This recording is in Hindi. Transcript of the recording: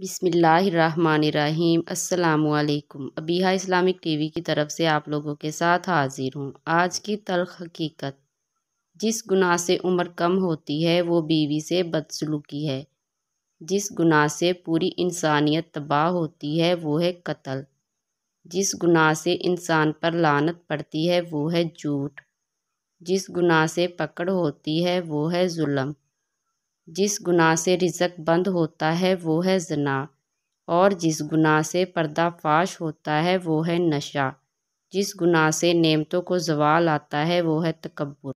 बिसमीम् अल्लाम अबीहा इस्लामिक टीवी की तरफ से आप लोगों के साथ हाजिर हूँ आज की तलख हकीकत जिस गुनाह से उम्र कम होती है वो बीवी से बदसलूकी है जिस गुनाह से पूरी इंसानियत तबाह होती है वो है कत्ल जिस गुनाह से इंसान पर लानत पड़ती है वो है झूठ जिस गुनाह से पकड़ होती है वो है जुल्म जिस गुनाह से रिजक बंद होता है वो है जना और जिस गुनाह से पर्दाफाश होता है वो है नशा जिस गुनाह से नेमतों को जवाल आता है वो है तकबर